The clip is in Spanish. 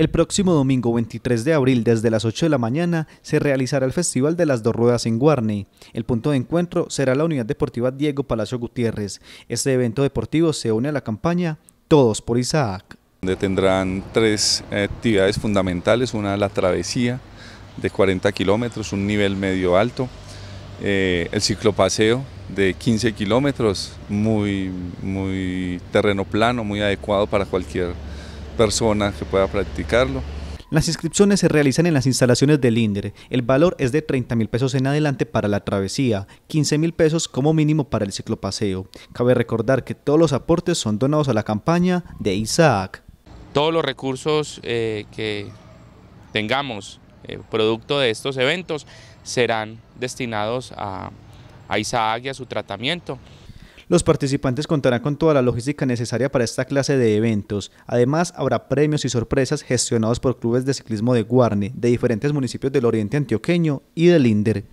El próximo domingo 23 de abril, desde las 8 de la mañana, se realizará el Festival de las Dos Ruedas en Guarne. El punto de encuentro será la Unidad Deportiva Diego Palacio Gutiérrez. Este evento deportivo se une a la campaña Todos por Isaac. Donde tendrán tres eh, actividades fundamentales, una la travesía de 40 kilómetros, un nivel medio alto, eh, el ciclopaseo de 15 kilómetros, muy, muy terreno plano, muy adecuado para cualquier persona que pueda practicarlo. Las inscripciones se realizan en las instalaciones del INDRE. El valor es de 30 mil pesos en adelante para la travesía, 15 mil pesos como mínimo para el ciclopaseo. Cabe recordar que todos los aportes son donados a la campaña de Isaac. Todos los recursos eh, que tengamos eh, producto de estos eventos serán destinados a, a Isaac y a su tratamiento. Los participantes contarán con toda la logística necesaria para esta clase de eventos. Además, habrá premios y sorpresas gestionados por clubes de ciclismo de Guarne, de diferentes municipios del oriente antioqueño y del Inder.